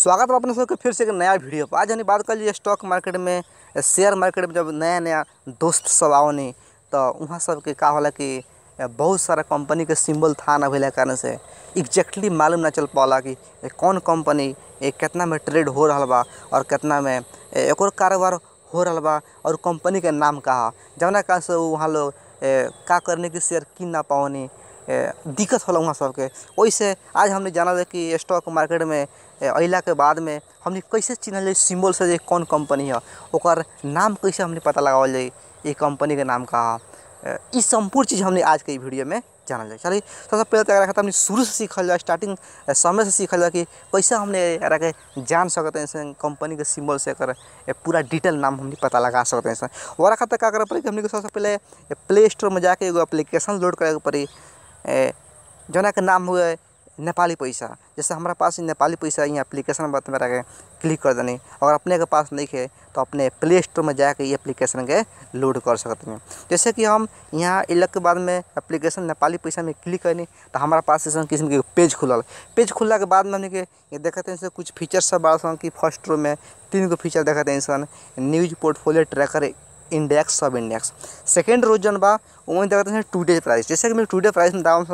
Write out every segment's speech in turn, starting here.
स्वागत है अपने सबके फिर से एक नया वीडियो पर आज हमने बात कर लीजिए स्टॉक मार्केट में शेयर मार्केट में जब नया नया दोस्त सब आओ नहीं तो वहाँ सबके का होला कि बहुत सारा कंपनी के सिंबल था ना भैया कारण से एग्जैक्टली मालूम ना चल पाला कि कौन कंपनी कितना में ट्रेड हो रहा बा और कितना में एक कारोबार हो रहा बा और कंपनी के नाम कहा जमना कारण से वहाँ लोग का करने की शेयर किन ना पाओनी दिक्कत होला वहाँ सबके वैसे आज हमने जानल कि स्टॉक मार्केट में अला के बाद में हमने कैसे जाए सिम्बल से कौन कंपनी है और नाम कैसे हमने पता लगावल जाए ये कंपनी के नाम का इस संपूर्ण चीज़ हमने आज के वीडियो में जाना जाए चलिए सबसे पहले तो एकरा हमने शुरू से सीखल जाए स्टार्टिंग समय से सीखल जाए कि कैसे हमने एक के जान सकते हैं कंपनी के सिंबल से अगर पूरा डिटेल नाम हमने पता लगा सकते हैं और खातिर क्या करे पड़ी हमने सबसे पहले प्ले स्टोर में जाके एगो एप्लीकेशन लोड करे पड़ी जोना के नाम हुए नेपाली पैसा जैसे हमारे पास नेपाली पैसा यहाँ एप्लीकेशन बात में रखें क्लिक कर देनी अगर अपने के पास नहीं है तो अपने प्ले स्टोर में जाकर ये एप्लीकेशन के लोड कर सकते हैं जैसे कि हम यहाँ इलक के बाद में एप्लीकेशन नेपाली पैसा में क्लिक करनी तो हमारे पास इस किस्म के पेज खुलल पेज खुल के बाद में के ये देखते हैं कुछ फीचर सब बड़ा सन कि फर्स्ट रो में तीन गो फीचर देखते हैं इंसान न्यूज पोर्टफोलियो ट्रैकर इंडेक्स सब इंडेक्स सेकेंड रोज जन बा टू देखते प्राइस जैसे कि टू डे प्राइस में दाम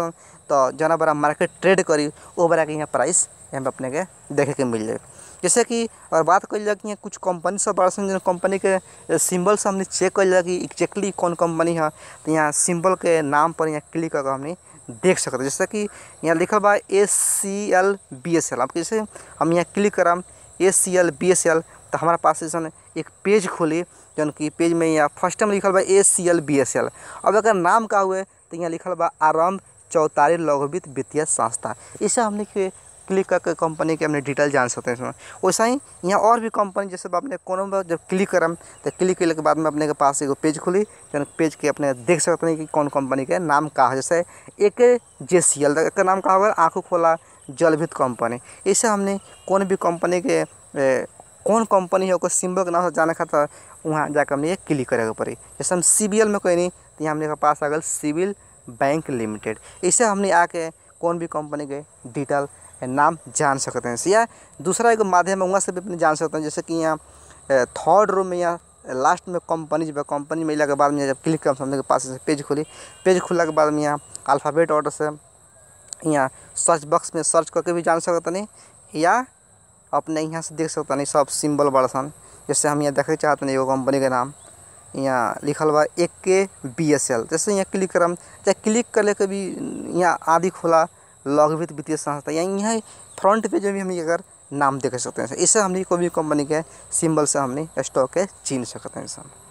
तो जना बरा मार्केट ट्रेड करी वो बड़ा के यहाँ प्राइस यहाँ पर अपने के देखे के मिल जाए जैसे कि और बात कर कि कुछ कंपनी सब बड़ा सन कंपनी के सिंबल से हमने चेक कर कि एक्जैक्टली कौन कंपनी है तो यहाँ सिंबल के नाम पर यहाँ क्लिक करके हमने देख सकते जैसे कि यहाँ लिखल बा S C L B S L आप जैसे हम यहाँ क्लिक करम A C L B S L तो हमारा पास जैसे एक पेज खोली जो कि पेज में यहाँ फर्स्ट टाइम लिखल बा A C L B S L अब अगर नाम का हुए तो यहाँ लिखल बा आरम्भ चौतारी लघुवित्त वित्तीय संस्था इसे हमने के क्लिक करके कंपनी के अपने डिटेल जान सकते हैं इसमें वैसा ही यहाँ और भी कंपनी जैसे अपने को जब क्लिक करम तो क्लिक करने के बाद में अपने के पास एगो पेज खुली जो पेज के अपने देख सकते हैं कि कौन कंपनी के नाम कहा जैसे एक जे सी एल का नाम कहा होगा आँखों खोला जलभित कंपनी इसे हमने कौन भी कंपनी के ए, कौन कंपनी है सिम्बल के नाम से जाने खातर वहाँ जाकर हमने क्लिक करे के पड़ी जैसे हम सी में कहनी तो हमने के पास आ गए सिविल बैंक लिमिटेड इसे हमने आके कौन भी कंपनी के डिटेल नाम जान सकते हैं या दूसरा एक माध्यम है वहाँ से भी अपने जान सकते हैं जैसे कि यहाँ थर्ड रूम में यहाँ लास्ट में कंपनी जब कंपनी में अला के बाद में जब क्लिक कर हम के पास पेज खुली पेज खुलने के बाद में यहाँ अल्फ़ाबेट ऑर्डर से यहाँ सर्च बॉक्स में सर्च करके भी जान सकतनी या अपने यहाँ से देख नहीं सब सिंबल बड़सन जैसे हम यहाँ देखे चाहते एगो कंपनी के नाम यहाँ लिखल बा ए के बी एस एल जैसे यहाँ क्लिक करम चाहे क्लिक कर लेकर भी यहाँ आदि खोला लघुवित वित्तीय संस्था या यहाँ फ्रंट पेज में भी हम अगर नाम देख सकते हैं इससे हमने कोई भी कंपनी के सिंबल से हमने स्टॉक के चीन सकते हैं सर